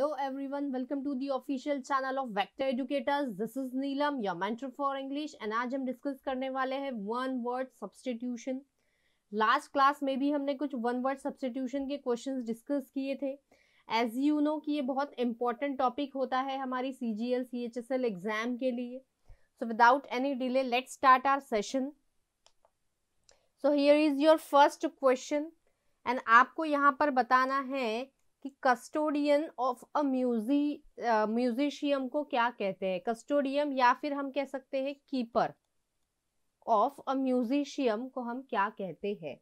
Hello everyone welcome to the official channel of vector educators this is Neelam your mentor for English and आज हम discuss करने वाले हैं one word substitution last class में भी हमने कुछ वन वर्ड सब्सटीट्यूशन के क्वेश्चंस डिस्कस किए थे एज यू नो कि ये बहुत इंपॉर्टेंट टॉपिक होता है हमारी C G L C H S L exam के लिए so without any delay let start our session so here is your first question and आपको यहाँ पर बताना है कि कस्टोडियन ऑफ अ म्यूजी म्यूजिशियम को क्या कहते हैं कस्टोडियम या फिर हम कह सकते हैं कीपर ऑफ अ म्यूजिशियम को हम क्या कहते हैं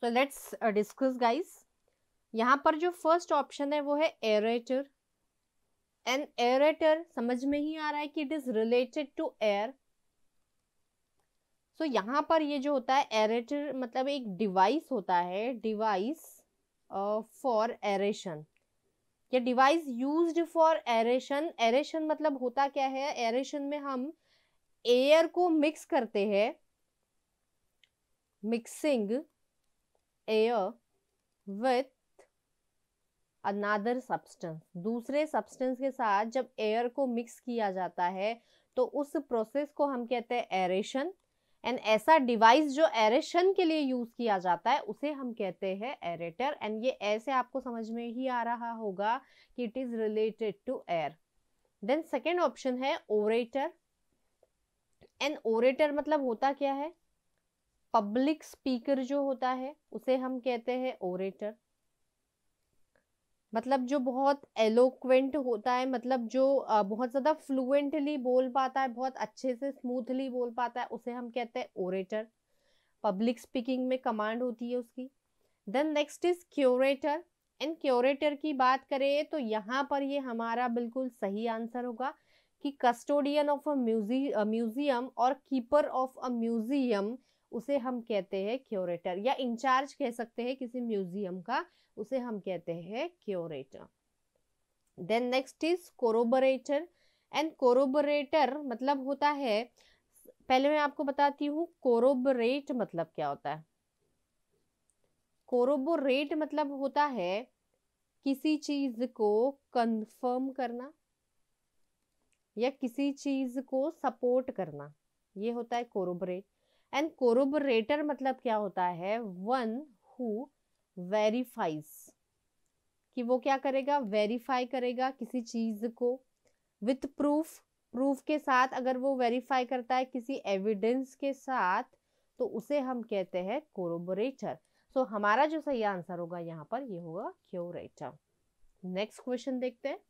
सो लेट्स डिस्कस गाइस यहाँ पर जो फर्स्ट ऑप्शन है वो है एरेटर एन एरेटर समझ में ही आ रहा है कि it is related to air so यहाँ पर ये जो होता है एरेटर मतलब एक डिवाइस होता है डिवाइस फॉर एरेशन ये device used for aeration aeration मतलब होता क्या है एरेशन में हम एयर को मिक्स करते हैं mixing air with another substance दूसरे सब्सटेंस के साथ जब एयर को मिक्स किया जाता है तो उस प्रोसेस को हम कहते हैं एरेशन एंड ऐसा डिवाइस जो एरेशन के लिए यूज किया जाता है उसे हम कहते हैं एरेटर एंड ये ऐसे आपको समझ में ही आ रहा होगा कि it is related to air then second option है ओरेटर एंड ओरेटर मतलब होता क्या है पब्लिक स्पीकर जो होता है उसे हम कहते हैं ओरेटर मतलब जो बहुत एलोक्वेंट होता है मतलब जो बहुत ज़्यादा फ्लुएंटली बोल पाता है बहुत अच्छे से स्मूथली बोल पाता है उसे हम कहते हैं ओरेटर पब्लिक स्पीकिंग में कमांड होती है उसकी then next is curator and curator की बात करें तो यहाँ पर ये हमारा बिल्कुल सही आंसर होगा कि कस्टोडियन ऑफ अ म्यूजियम और कीपर ऑफ अ म्यूजियम उसे हम कहते हैं क्योरेटर या इंचार्ज कह सकते हैं किसी म्यूजियम का उसे हम कहते हैं curator then next is corroborator and corroborator मतलब होता है पहले मैं आपको बताती हूँ कोरोबरेट मतलब क्या होता है कोरोबोरेट मतलब होता है किसी चीज को कंफर्म करना या किसी चीज को सपोर्ट करना ये होता है कोरोबरेट एंड कोरोबरेटर मतलब क्या होता है वन हु वेरीफाइज कि वो क्या करेगा वेरीफाई करेगा किसी चीज को विथ प्रूफ प्रूफ के साथ अगर वो वेरीफाई करता है किसी एविडेंस के साथ तो उसे हम कहते हैं कोरोबोरेटर सो हमारा जो सही आंसर होगा यहाँ पर ये होगा क्योरेटर नेक्स्ट क्वेश्चन देखते हैं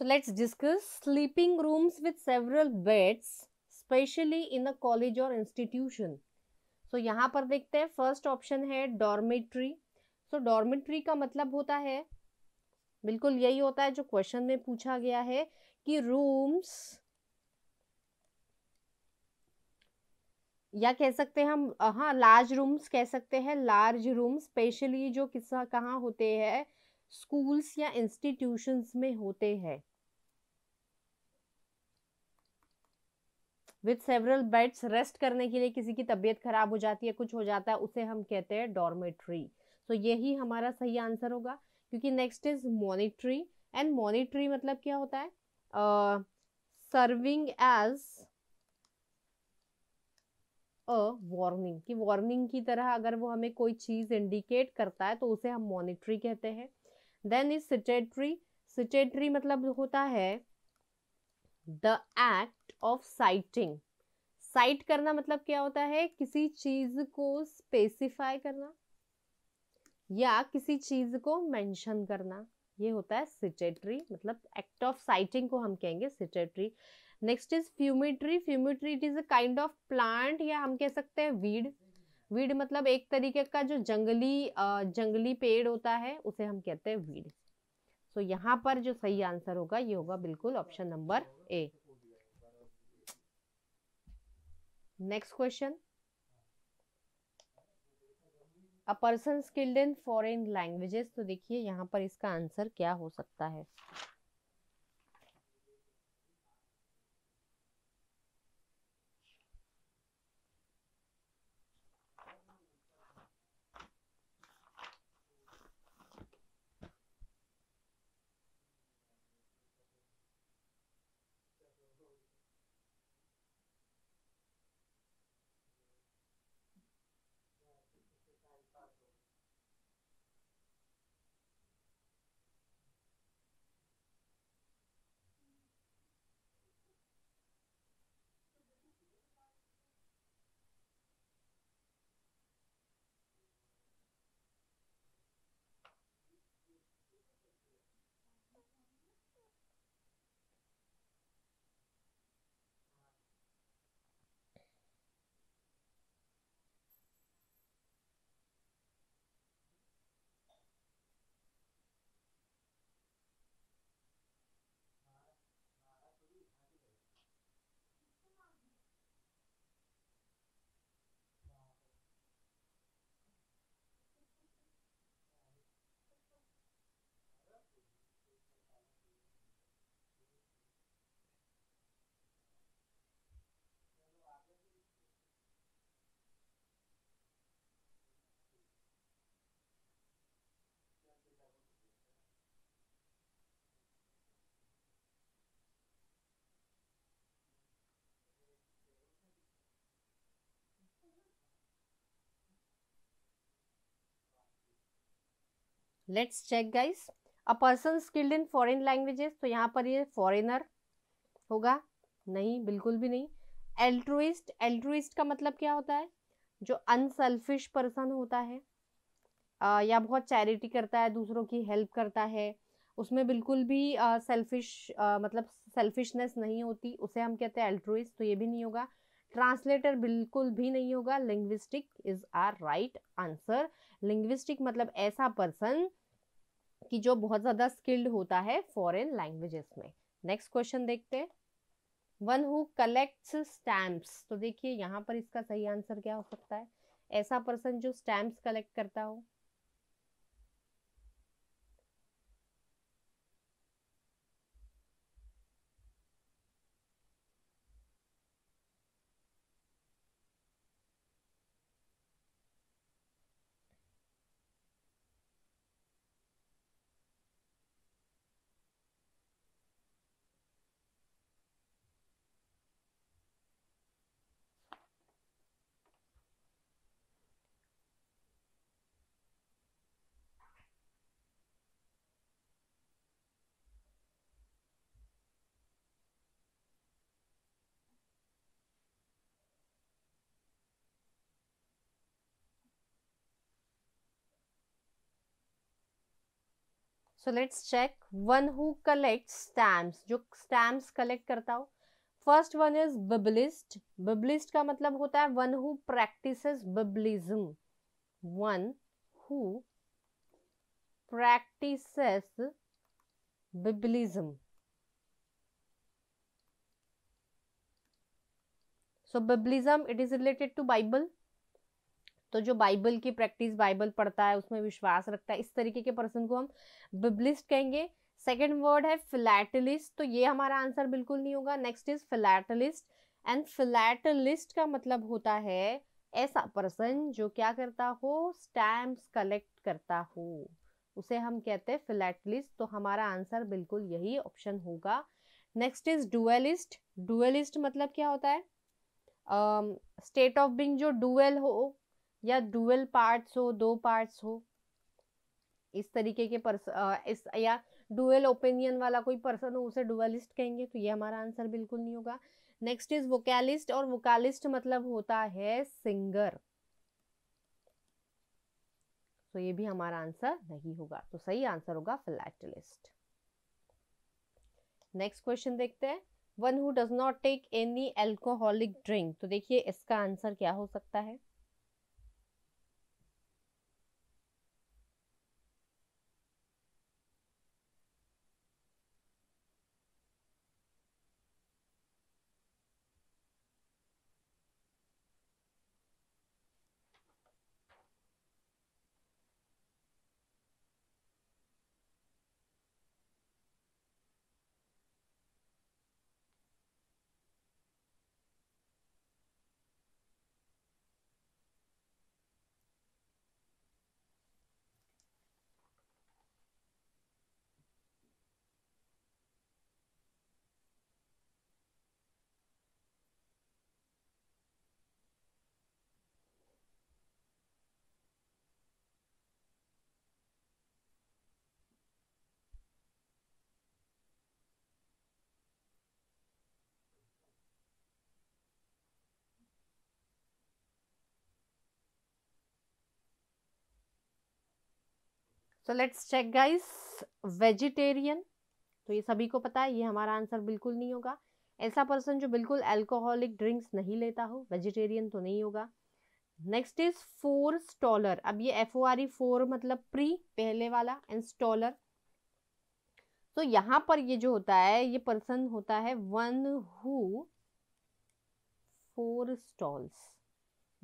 So let's discuss sleeping rooms with several beds, specially in a college or institution. So yahan par dekhte hain first option hai dormitory so dormitory ka matlab hota hai bilkul yahi hota hai jo question mein pucha gaya hai ki rooms या कह सकते हैं हम हाँ large rooms कह सकते हैं large room specially जो किसा कहाँ होते हैं स्कूल्स या इंस्टीट्यूशंस में होते हैं विथ सेवरल बेड्स रेस्ट करने के लिए किसी की तबीयत खराब हो जाती है कुछ हो जाता है उसे हम कहते हैं डॉर्मेट्री सो यही हमारा सही आंसर होगा क्योंकि next is monitory and monitory मतलब क्या होता है सर्विंग एज अ वार्निंग की वार्निंग की तरह अगर वो हमें कोई चीज़ इंडिकेट करता है तो उसे हम मॉनिट्री कहते हैं देन इज सिटेट्री सिटेट्री मतलब होता है the act of citing cite करना मतलब क्या होता है किसी चीज को स्पेसिफाई करना या किसी चीज को मेंशन करना ये होता है सिटेटरी मतलब एक्ट ऑफ साइटिंग को हम कहेंगे citatory next is fumitory fumitory it is a kind of plant या हम कह सकते हैं वीड वीड मतलब एक तरीके का जो जंगली जंगली पेड़ होता है उसे हम कहते हैं वीड सो यहाँ पर जो सही आंसर होगा ये होगा बिल्कुल option number A next question a person skilled in foreign languages तो देखिए यहाँ पर इसका आंसर क्या हो सकता है let's check guys a person skilled in foreign languages तो यहाँ पर ये फॉरेनर होगा नहीं बिल्कुल भी नहीं एल्ट्रोइस्ट एल्ट्रोइस्ट का मतलब क्या होता है जो अनसेल्फिश पर्सन होता है आ, या बहुत चैरिटी करता है दूसरों की हेल्प करता है उसमें बिल्कुल भी सेल्फिश मतलब सेल्फिशनेस नहीं होती उसे हम कहते हैं एल्ट्रोइस्ट तो ये भी नहीं होगा ट्रांसलेटर बिल्कुल भी नहीं होगा linguistic is our right answer linguistic मतलब ऐसा पर्सन कि जो बहुत ज़्यादा स्किल्ड होता है फॉरेन लैंग्वेजेस में नेक्स्ट क्वेश्चन देखते हैं वन हु कलेक्ट्स स्टैम्प्स तो देखिए यहाँ पर इसका सही आंसर क्या हो सकता है ऐसा पर्सन जो स्टैम्प्स कलेक्ट करता हो so let's check one who collect stamp जो स्टैम्प्स कलेक्ट करता हो first one is biblist biblist का मतलब होता है one who practice biblism one who practice biblism so biblism it is related to Bible तो जो बाइबल की प्रैक्टिस बाइबल पढ़ता है उसमें विश्वास रखता है इस तरीके के पर्सन को हम बिबलिस्ट कहेंगे सेकेंड वर्ड है फिलैटलिस्ट तो ये हमारा आंसर बिल्कुल नहीं होगा next is philatelist and philatelist का मतलब होता है ऐसा पर्सन जो क्या करता हो स्टैम्प्स कलेक्ट करता हो उसे हम कहते हैं फिलैटलिस्ट तो हमारा आंसर बिल्कुल यही ऑप्शन होगा नेक्स्ट इज डुअलिस्ट डुअलिस्ट मतलब क्या होता है स्टेट ऑफ बिंग जो डुअल हो या डुअल पार्ट्स हो दो पार्ट्स हो इस तरीके के पर्सन इस या डुअल ओपिनियन वाला कोई पर्सन हो उसे डुअलिस्ट कहेंगे तो ये हमारा आंसर बिल्कुल नहीं होगा नेक्स्ट इज वोकैलिस्ट और वोकैलिस्ट मतलब होता है सिंगर तो ये भी हमारा आंसर नहीं होगा तो सही आंसर होगा फ्लैटलिस्ट नेक्स्ट क्वेश्चन देखते हैं one who does not take any alcoholic drink तो देखिए इसका आंसर क्या हो सकता है so let's check guys vegetarian तो ये सभी को पता है ये हमारा आंसर बिल्कुल नहीं होगा ऐसा पर्सन जो बिल्कुल अल्कोहलिक ड्रिंक्स नहीं लेता हो वेजिटेरियन तो नहीं होगा नेक्स्ट इज फोर स्टॉलर अब ये F O R E fore मतलब प्री पहले वाला एंड स्टॉलर तो यहाँ पर ये जो होता है ये पर्सन होता है वन हु फोर स्टॉल्स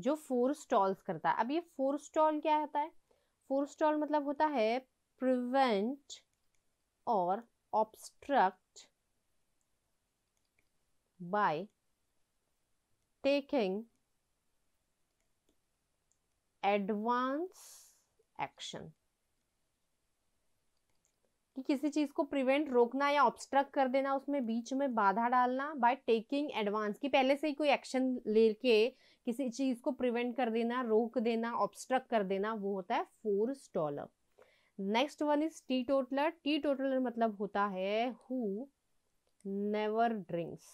जो फोर स्टॉल्स करता है अब ये फोर स्टॉल क्या होता है फोरस्टॉल मतलब होता है प्रिवेंट और obstruct by taking advance action कि किसी चीज को प्रिवेंट रोकना या ऑब्स्ट्रक्ट कर देना उसमें बीच में बाधा डालना बाय टेकिंग एडवांस कि पहले से ही कोई एक्शन लेके किसी चीज को प्रिवेंट कर देना रोक देना ऑब्स्ट्रक कर देना वो होता है forestaller next one is teetotaller teetotaller मतलब होता है हु नेवर ड्रिंक्स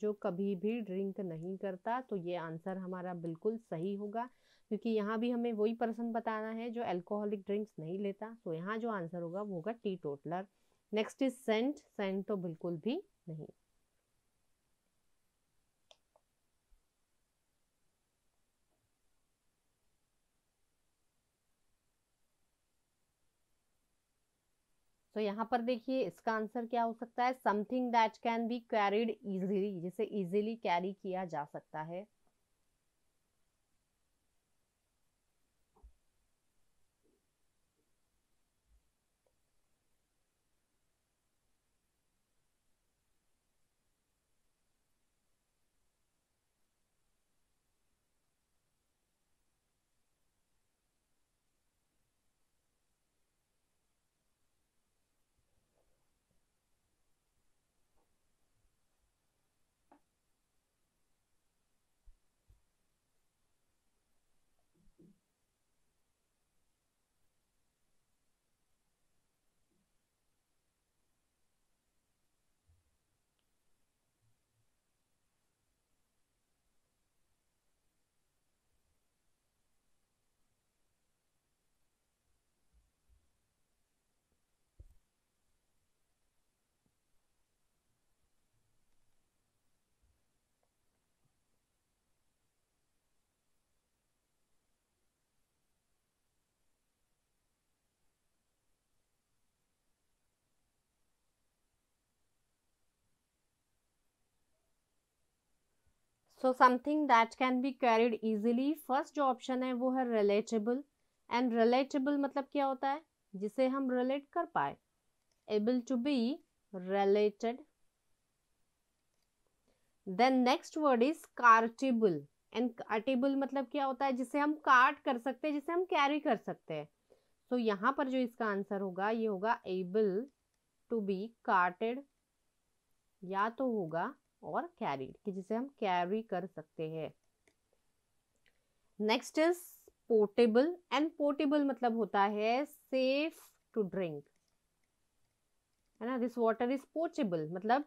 जो कभी भी ड्रिंक नहीं करता तो ये आंसर हमारा बिल्कुल सही होगा क्योंकि यहाँ भी हमें वही पर्सन बताना है जो एल्कोहलिक ड्रिंक्स नहीं लेता तो यहाँ जो आंसर होगा वो होगा teetotaller next is saint saint तो बिल्कुल भी नहीं तो यहाँ पर देखिए इसका आंसर क्या हो सकता है something that can be carried easily जिसे इजिली कैरी किया जा सकता है so something that can be carried easily first जो ऑप्शन है वो है रिलेटेबल एंड रिलेटेबल मतलब क्या होता है जिसे हम रिलेट कर पाए able to be related then next word is cartable and cartable मतलब क्या होता है जिसे हम कार्ट कर सकते हैं जिसे हम कैरी कर सकते हैं सो so, यहाँ पर जो इसका आंसर होगा ये होगा एबल टू बी कार्टेड या तो होगा और कैरीड कि जिसे हम कैरी कर सकते हैं next is portable and portable मतलब होता है सेफ टू ड्रिंक है ना दिस वाटर इज पोर्टेबल मतलब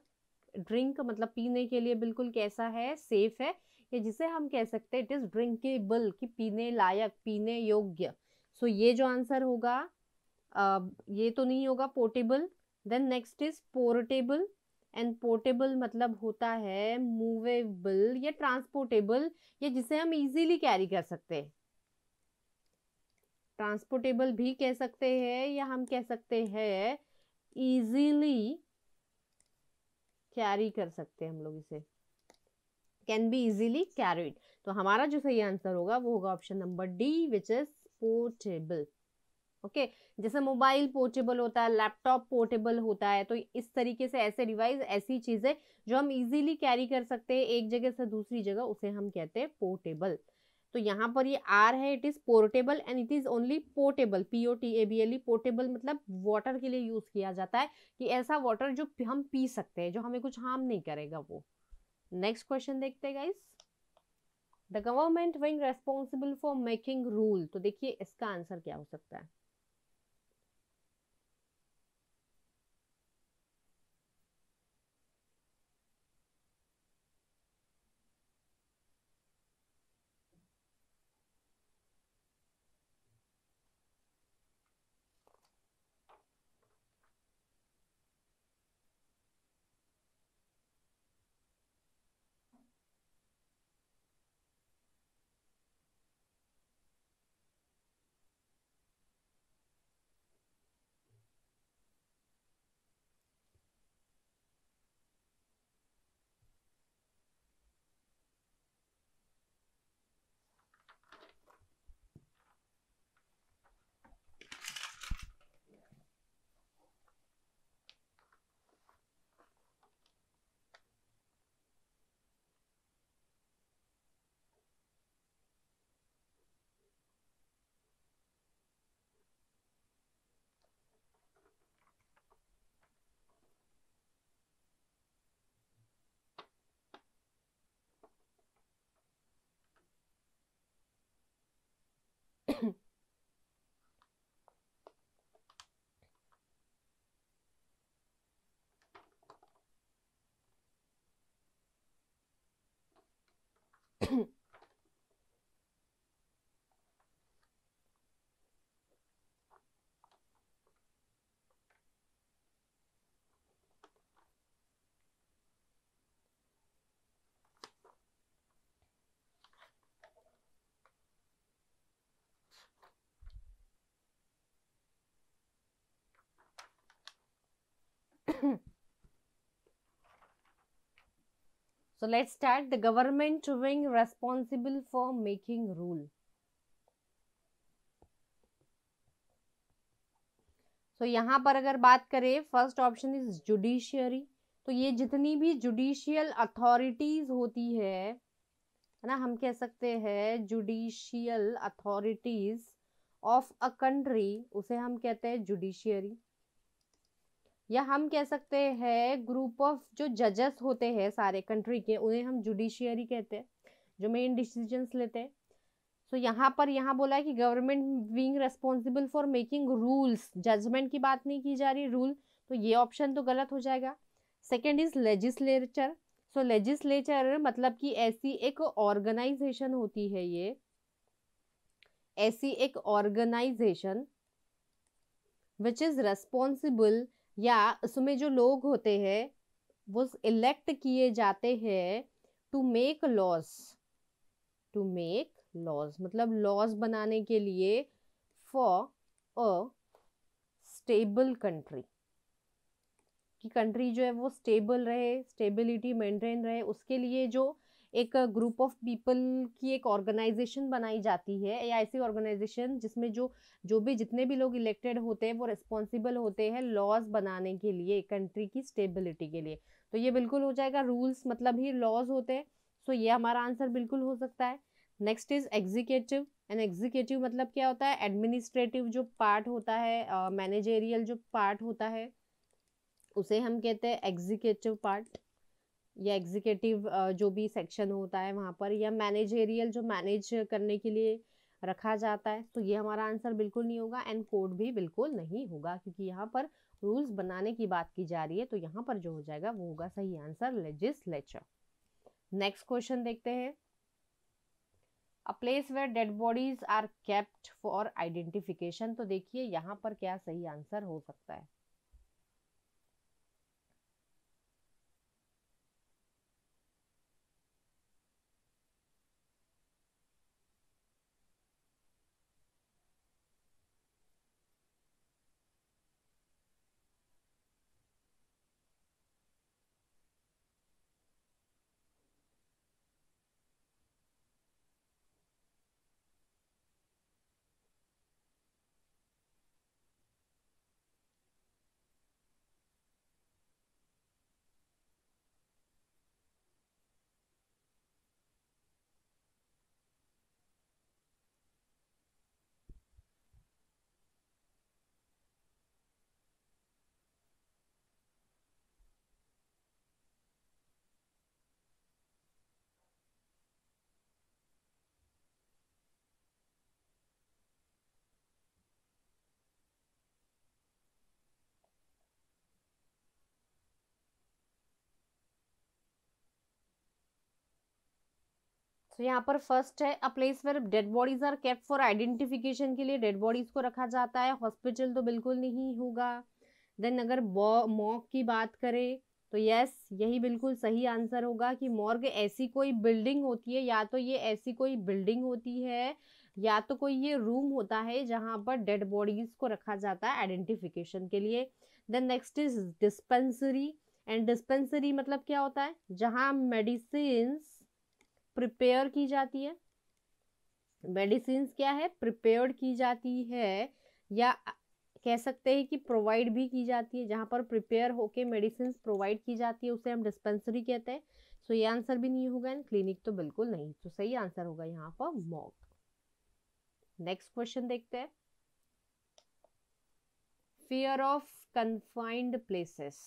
ड्रिंक मतलब पीने के लिए बिल्कुल कैसा है सेफ है या जिसे हम कह सकते हैं इट इज ड्रिंकेबल कि पीने लायक पीने योग्य सो so, ये जो आंसर होगा आ, ये तो नहीं होगा portable then next is portable and portable मतलब होता है मूवेबल या ट्रांसपोर्टेबल या जिसे हम इजीली कैरी कर सकते हैं ट्रांसपोर्टेबल भी कह सकते हैं या हम कह सकते हैं इजीली कैरी कर सकते हैं हम लोग इसे कैन बी इजीली कैरीड तो हमारा जो सही आंसर होगा वो होगा option number D which is portable okay जैसे मोबाइल पोर्टेबल होता है लैपटॉप पोर्टेबल होता है तो इस तरीके से ऐसे डिवाइस ऐसी चीज़ें जो हम इजीली कैरी कर सकते हैं एक जगह से दूसरी जगह उसे हम कहते हैं पोर्टेबल तो यहाँ पर ये आर है it is portable and it is only portable P O T A B L E portable मतलब वाटर के लिए यूज़ किया जाता है कि ऐसा वाटर जो हम पी सकते हैं जो हमें कुछ हार्म नहीं करेगा वो नेक्स्ट क्वेश्चन देखते हैं guys the government wing responsible for making rule तो देखिए इसका आंसर क्या हो सकता है Hmm. So let's start the government being responsible for making rule. तो so, यहाँ पर अगर बात करें फर्स्ट ऑप्शन इज जुडिशियरी तो ये जितनी भी जुडिशियल अथॉरिटीज होती है है ना हम कह सकते हैं judicial authorities of a country उसे हम कहते हैं जुडिशियरी या हम कह सकते हैं ग्रुप ऑफ जो जजेस होते हैं सारे कंट्री के उन्हें हम जुडिशियरी कहते हैं जो मेन डिसीजंस लेते हैं सो so, यहाँ पर यहाँ बोला है कि government being responsible for making rules judgement की बात नहीं की जा रही रूल तो ये ऑप्शन तो गलत हो जाएगा second is legislature so legislature मतलब कि ऐसी एक ऑर्गेनाइजेशन होती है ये ऐसी एक ऑर्गेनाइजेशन विच इज रेस्पॉन्सिबल या उसमें जो लोग होते हैं वो इलेक्ट किए जाते हैं to make laws to make laws मतलब लॉज बनाने के लिए फॉर अ स्टेबल कंट्री कि कंट्री जो है वो स्टेबल रहे स्टेबिलिटी मेंटेन रहे उसके लिए जो एक ग्रुप ऑफ पीपल की एक ऑर्गेनाइजेशन बनाई जाती है या ऐसी ऑर्गेनाइजेशन जिसमें जो जो भी जितने भी लोग इलेक्टेड होते हैं वो रिस्पॉन्सिबल होते हैं लॉज बनाने के लिए कंट्री की स्टेबिलिटी के लिए तो ये बिल्कुल हो जाएगा रूल्स मतलब ही लॉज होते हैं सो ये हमारा आंसर बिल्कुल हो सकता है next is executive and executive मतलब क्या होता है एडमिनिस्ट्रेटिव जो पार्ट होता है मैनेजेरियल uh, जो पार्ट होता है उसे हम कहते हैं एग्जीक्यूटिव पार्ट या एग्जीक्यूटिव जो भी सेक्शन होता है वहाँ पर या मैनेजेरियल जो मैनेज करने के लिए रखा जाता है तो ये हमारा आंसर बिल्कुल नहीं होगा एंड कोड भी बिल्कुल नहीं होगा क्योंकि यहाँ पर रूल्स बनाने की बात की जा रही है तो यहाँ पर जो हो जाएगा वो होगा सही आंसर लेजिस्लेचर नेक्स्ट क्वेश्चन देखते हैं a place where dead bodies are kept for identification तो देखिए यहाँ पर क्या सही आंसर हो सकता है सो तो यहाँ पर फर्स्ट है a place where dead bodies are kept for identification के लिए डेड बॉडीज को रखा जाता है हॉस्पिटल तो बिल्कुल नहीं होगा देन अगर मॉक की बात करें तो यस यही बिल्कुल सही आंसर होगा कि मॉर्ग ऐसी कोई बिल्डिंग होती है या तो ये ऐसी कोई बिल्डिंग होती है या तो कोई ये रूम होता है जहाँ पर डेड बॉडीज को रखा जाता है आइडेंटिफिकेशन के लिए then next is dispensary and dispensary मतलब क्या होता है जहाँ मेडिसिन्स प्रिपेयर की जाती है मेडिसिन क्या है प्रिपेयर्ड की जाती है या कह सकते हैं कि प्रोवाइड भी की जाती है जहाँ पर प्रिपेयर होके मेडिसिन प्रोवाइड की जाती है उसे हम डिस्पेंसरी कहते हैं सो ये आंसर भी नहीं होगा एंड क्लिनिक तो बिल्कुल नहीं तो सही आंसर होगा यहाँ पर मॉक नेक्स्ट क्वेश्चन देखते हैं fear of confined places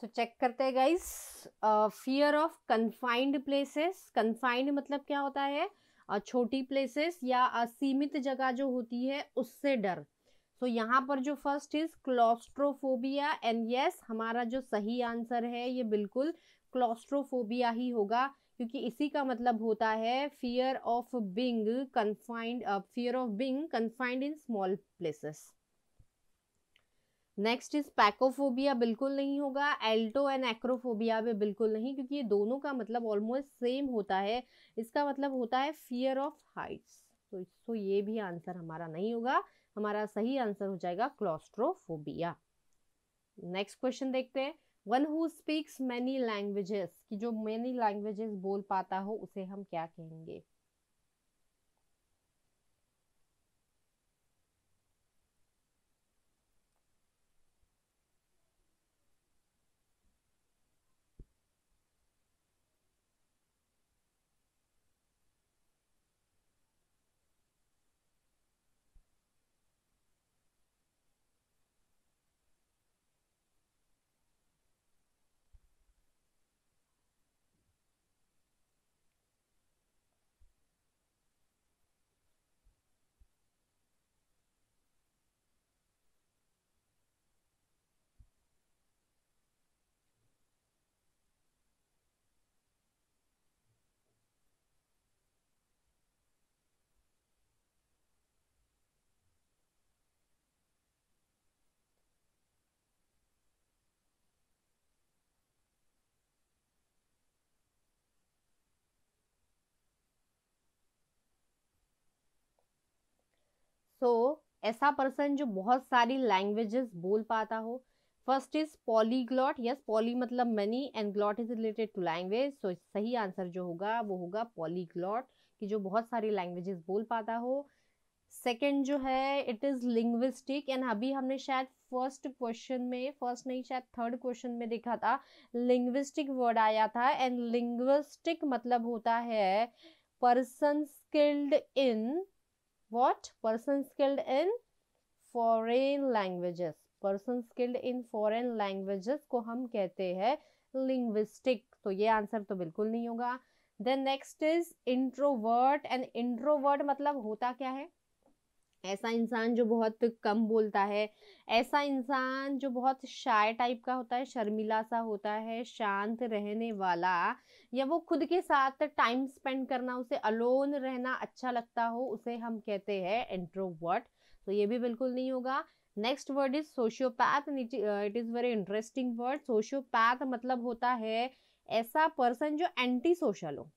so तो चेक करते हैं guys fear of confined places confined मतलब क्या होता है uh, छोटी प्लेसेस या असीमित जगह जो होती है उससे डर सो तो so, यहाँ पर जो first is claustrophobia and yes हमारा जो सही आंसर है ये बिल्कुल क्लॉस्ट्रोफोबिया ही होगा क्योंकि इसी का मतलब होता है fear of being confined fear of being confined in small places next is pacophobia बिल्कुल नहीं होगा एल्टो एंड एक्रोफोबिया भी बिल्कुल नहीं क्योंकि ये दोनों का मतलब ऑलमोस्ट सेम होता है इसका मतलब होता है फियर ऑफ हाइट्स तो इसको तो ये भी आंसर हमारा नहीं होगा हमारा सही आंसर हो जाएगा क्लॉस्ट्रोफोबिया नेक्स्ट क्वेश्चन देखते हैं one who speaks many languages की जो मैनी लैंग्वेजेस बोल पाता हो उसे हम क्या कहेंगे सो so, ऐसा पर्सन जो बहुत सारी लैंग्वेजेस बोल पाता हो first is polyglot yes poly मतलब many and glot is related to language so सही आंसर जो होगा वो होगा पॉलीग्लॉट कि जो बहुत सारी लैंग्वेजेस बोल पाता हो सेकेंड जो है इट इज़ लिंग्विस्टिक एंड अभी हमने शायद फर्स्ट क्वेश्चन में फर्स्ट नहीं शायद थर्ड क्वेश्चन में देखा था लिंग्विस्टिक वर्ड आया था एंड लिंग्विस्टिक मतलब होता है person skilled in what person skilled in foreign languages person skilled in foreign languages को हम कहते हैं linguistic तो ये आंसर तो बिल्कुल नहीं होगा then next is introvert and introvert मतलब होता क्या है ऐसा इंसान जो बहुत कम बोलता है ऐसा इंसान जो बहुत शाय टाइप का होता है शर्मिला सा होता है शांत रहने वाला या वो खुद के साथ टाइम स्पेंड करना उसे अलोन रहना अच्छा लगता हो उसे हम कहते हैं एंट्रोवर्ट तो ये भी बिल्कुल नहीं होगा next word is sociopath it is very interesting word sociopath मतलब होता है ऐसा पर्सन जो एंटी सोशल हो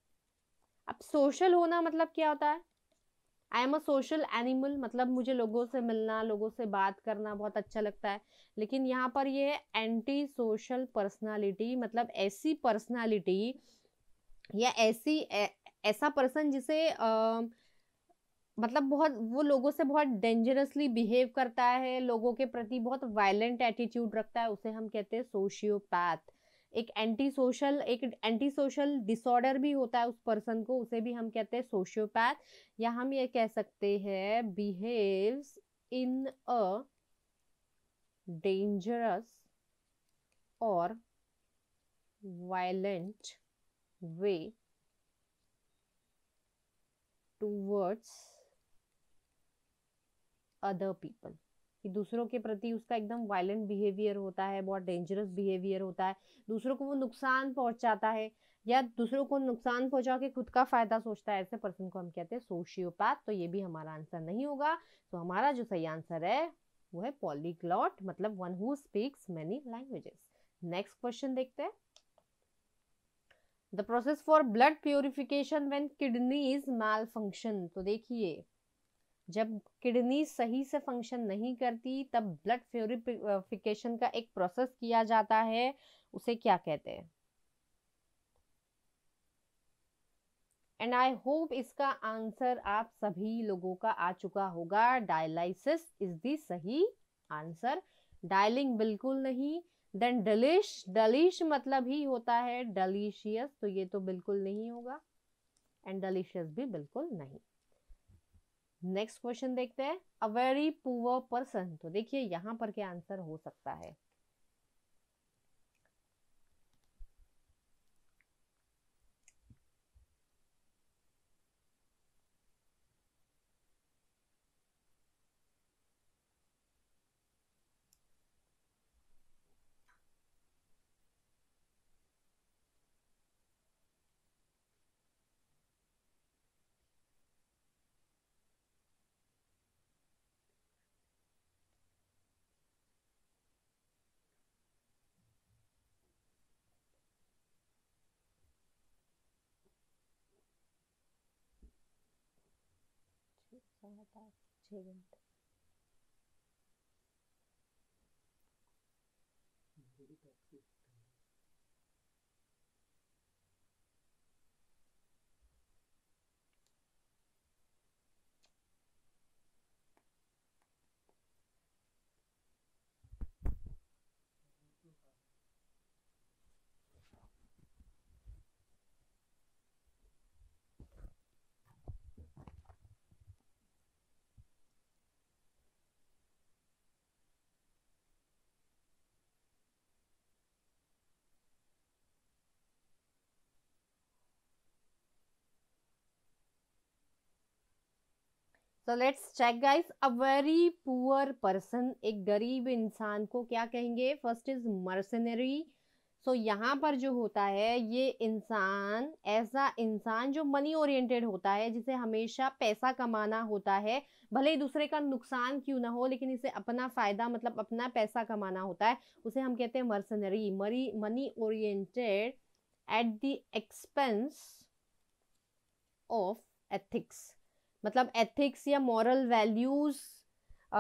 अब सोशल होना मतलब क्या होता है I am a social animal मतलब मुझे लोगों से मिलना लोगों से बात करना बहुत अच्छा लगता है लेकिन यहाँ पर ये है एंटी सोशल पर्सनालिटी मतलब ऐसी पर्सनालिटी या ऐसी ऐसा पर्सन जिसे आ, मतलब बहुत वो लोगों से बहुत डेंजरसली बिहेव करता है लोगों के प्रति बहुत वायलेंट एटीट्यूड रखता है उसे हम कहते हैं सोशियोपैथ एक एंटी सोशल एक एंटी सोशल डिसऑर्डर भी होता है उस पर्सन को उसे भी हम कहते हैं सोशियोपैथ या हम ये कह सकते हैं बिहेव्स इन अ डेंजरस और violent way towards other people कि दूसरों के प्रति उसका एकदम वायलेंट बिहेवियर होता है बहुत डेंजरस बिहेवियर होता है दूसरों को वो नुकसान पहुंचाता है या दूसरों को नुकसान पहुंचा के खुद का फायदा सोचता है ऐसे पर्सन को हम कहते हैं सोशियोपैथ तो ये भी हमारा आंसर नहीं होगा तो हमारा जो सही आंसर है वो है पॉलीग्लॉट मतलब one who speaks many languages next question देखते हैं the process for blood purification when kidneys malfunction तो देखिए जब किडनी सही से फंक्शन नहीं करती तब ब्लड प्योरिफिकेशन का एक प्रोसेस किया जाता है उसे क्या कहते हैं एंड आई होप इसका आंसर आप सभी लोगों का आ चुका होगा डायलाइसिस इज दी सही आंसर डायलिंग बिल्कुल नहीं देन डलिश डलिश मतलब ही होता है डलिशियस तो ये तो बिल्कुल नहीं होगा एंड डलिशियस भी बिल्कुल नहीं नेक्स्ट क्वेश्चन देखते हैं अ वेरी पुअर पर्सन तो देखिए यहाँ पर क्या आंसर हो सकता है పోరాటాలు చేయండి so let's check guys a very poor person एक गरीब इंसान को क्या कहेंगे फर्स्ट इज मर्सनरी सो यहाँ पर जो होता है ये इंसान ऐसा इंसान जो मनी ओरिएंटेड होता है जिसे हमेशा पैसा कमाना होता है भले ही दूसरे का नुकसान क्यों ना हो लेकिन इसे अपना फ़ायदा मतलब अपना पैसा कमाना होता है उसे हम कहते हैं मर्सनरी मरी money oriented at the expense of ethics मतलब एथिक्स या मॉरल वैल्यूज़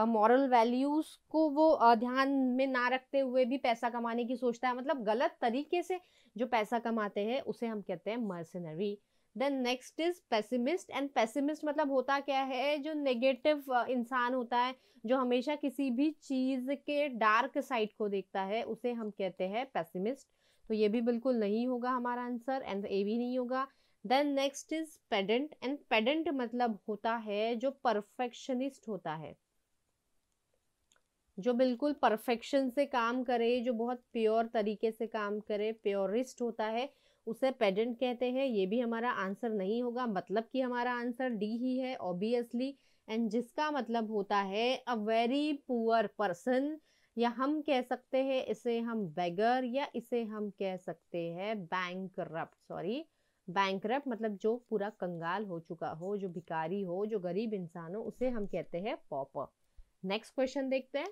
मॉरल वैल्यूज को वो ध्यान में ना रखते हुए भी पैसा कमाने की सोचता है मतलब गलत तरीके से जो पैसा कमाते हैं उसे हम कहते हैं mercenary then next is pessimist and pessimist मतलब होता क्या है जो नेगेटिव इंसान होता है जो हमेशा किसी भी चीज़ के डार्क साइड को देखता है उसे हम कहते हैं पेसिमिस्ट तो ये भी बिल्कुल नहीं होगा हमारा आंसर एंड ए भी नहीं होगा then next is pedant and pedant मतलब होता है जो परफेक्शनिस्ट होता है जो बिल्कुल परफेक्शन से काम करे जो बहुत प्योर तरीके से काम करे प्योरिस्ट होता है उसे पेडेंट कहते हैं ये भी हमारा आंसर नहीं होगा मतलब कि हमारा आंसर डी ही है ऑब्वियसली एंड जिसका मतलब होता है अ वेरी पुअर पर्सन या हम कह सकते हैं इसे हम बेगर या इसे हम कह सकते हैं बैंक सॉरी बैंक मतलब जो पूरा कंगाल हो चुका हो जो भिकारी हो जो गरीब इंसान हो उसे हम कहते हैं पॉपर नेक्स्ट क्वेश्चन देखते हैं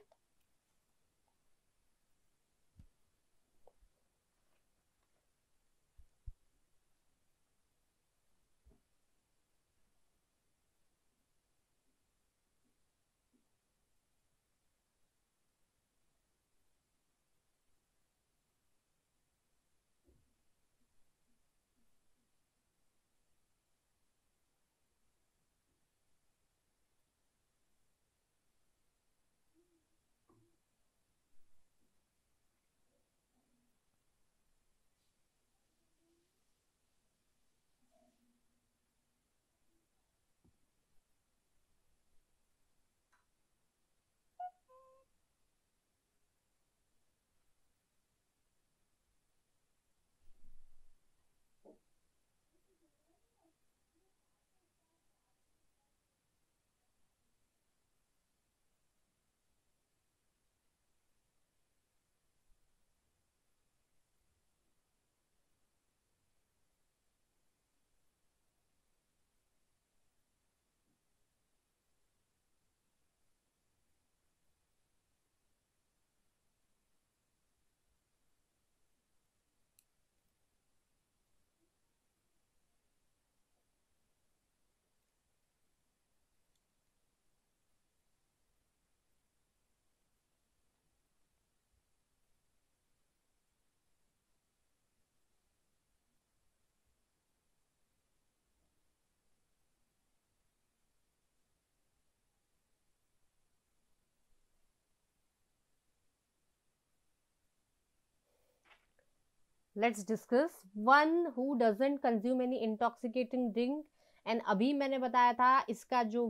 let's discuss one who doesn't consume any intoxicating drink and अभी मैंने बताया था इसका जो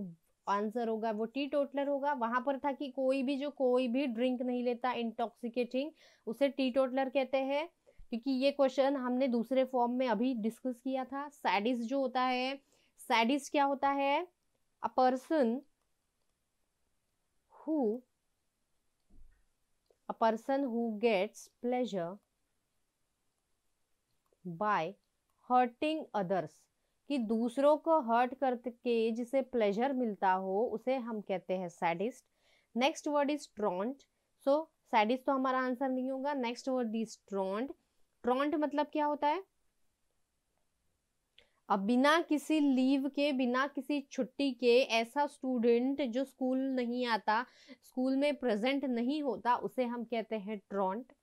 आंसर होगा वो टी टोटलर होगा वहां पर था कि कोई भी जो कोई भी ड्रिंक नहीं लेता इंटॉक्सिकेटिंग उसे टी टोटलर कहते हैं क्योंकि ये क्वेश्चन हमने दूसरे फॉर्म में अभी डिस्कस किया था सैडिस जो होता है सैडिस क्या होता है a person who a person who gets pleasure by hurting others कि दूसरों को हर्ट करके जिसे प्लेजर मिलता हो उसे हम कहते हैं sadist next word is truant so sadist तो हमारा आंसर नहीं होगा next word is truant truant मतलब क्या होता है अब बिना किसी लीव के बिना किसी छुट्टी के ऐसा स्टूडेंट जो स्कूल नहीं आता स्कूल में प्रेजेंट नहीं होता उसे हम कहते हैं ट्रॉन्ट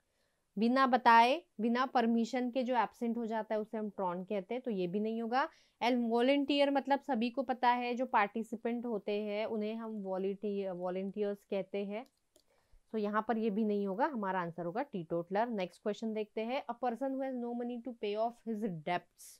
बिना बताए बिना परमिशन के जो एबसेंट हो जाता है उसे हम ट्रॉन कहते हैं तो ये भी नहीं होगा एंड वॉलेंटियर मतलब सभी को पता है जो पार्टिसिपेंट होते हैं उन्हें हम वॉलेंटियर वॉलेंटियर्स कहते हैं तो so, यहाँ पर ये भी नहीं होगा हमारा आंसर होगा टी टोटलर नेक्स्ट क्वेश्चन देखते हैं a person whose no money to pay off his debts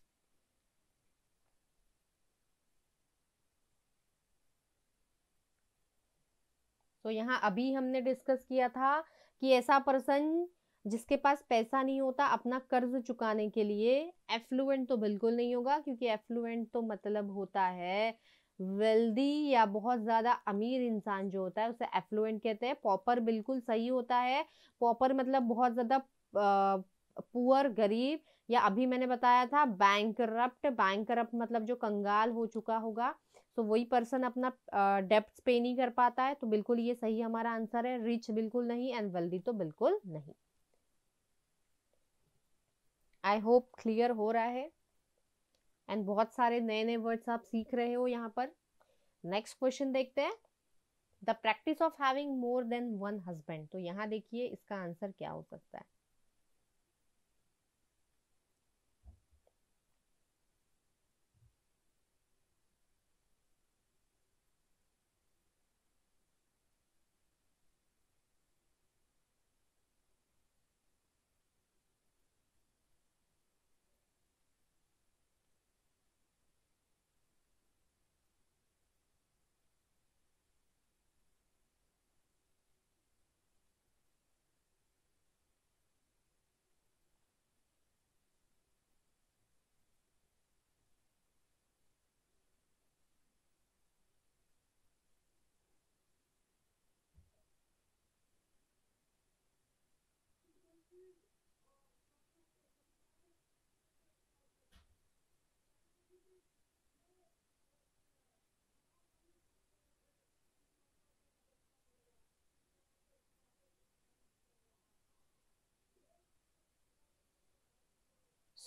तो यहाँ अभी हमने डिस्कस किया था कि ऐसा पर्सन जिसके पास पैसा नहीं होता अपना कर्ज चुकाने के लिए एफ्लुएंट तो बिल्कुल नहीं होगा क्योंकि एफ्लुएंट तो मतलब होता है वेल्दी या बहुत ज़्यादा अमीर इंसान जो होता है उसे एफ्लुएंट कहते हैं पॉपर बिल्कुल सही होता है पॉपर मतलब बहुत ज़्यादा पुअर गरीब या अभी मैंने बताया था बैंक करप्ट बैंक करप्ट मतलब जो कंगाल हो चुका होगा तो वही पर्सन अपना डेप्ट पे नहीं कर पाता है तो बिल्कुल ये सही हमारा आंसर है रिच बिल्कुल नहीं एंड वेल्दी तो बिल्कुल नहीं आई होप क्लियर हो रहा है एंड बहुत सारे नए नए वर्ड्स आप सीख रहे हो यहाँ पर नेक्स्ट क्वेश्चन देखते हैं the practice of having more than one husband तो यहाँ देखिए इसका आंसर क्या हो सकता है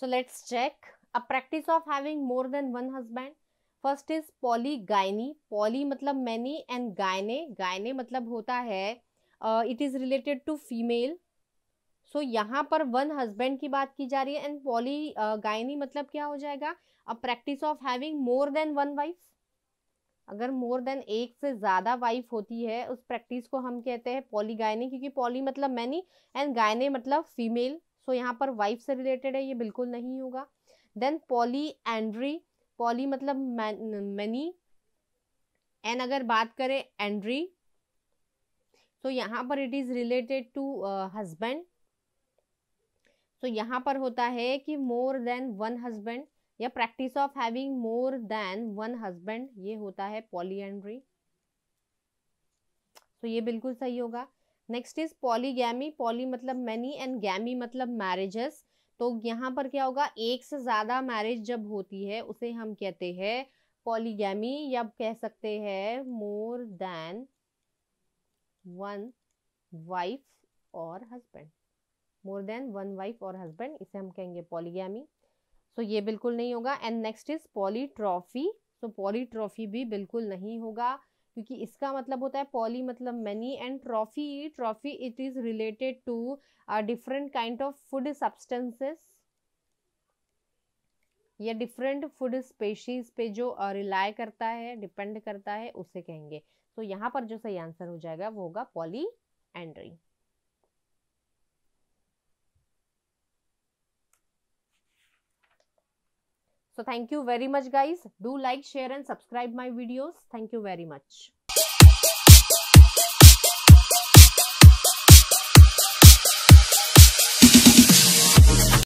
So let's check a practice of having more than one husband. First is polygyny. Poly matlab many and gyne gyne matlab hota hai uh, it is related to female सो यहाँ पर वन हस्बैंड की बात की जा रही है and poly gynae मतलब क्या हो जाएगा a practice of having more than one wife अगर मोर देन एक से ज़्यादा वाइफ होती है उस प्रैक्टिस को हम कहते हैं पॉली गायनी क्योंकि पॉली मतलब मैनी एंड गायने मतलब फीमेल सो यहाँ पर वाइफ से रिलेटेड है ये बिल्कुल नहीं होगा देन पॉली एंड्री पॉली मतलब मैनी एन अगर बात करें एंड्री तो यहाँ पर it is related to husband so यहाँ पर होता है कि मोर देन वन हस्बैंड या practice of having more than one husband ये होता है एंड्री तो ये बिल्कुल सही होगा नेक्स्ट इज पॉलीगैमी पॉली मतलब मैनी एंड गैमी मतलब मैरिजेस तो यहाँ पर क्या होगा एक से ज़्यादा मैरिज जब होती है उसे हम कहते हैं पॉलीगैमी या कह सकते हैं मोर देन वन वाइफ और husband more than one wife और हस्बैंड इसे हम कहेंगे पॉलीगैमी सो so, ये बिल्कुल नहीं होगा एंड नेक्स्ट इज पॉलीट्रॉफी तो पॉलीट्रॉफी भी बिल्कुल नहीं होगा क्योंकि इसका मतलब होता है पॉली मतलब many and trophy trophy it is related to different kind of food substances या डिफरेंट फूड स्पेशीज पे जो रिलाय करता है डिपेंड करता है उसे कहेंगे तो यहाँ पर जो सही आंसर हो जाएगा वो होगा polyandry So thank you very much guys. Do like, share and subscribe my videos. Thank you very much.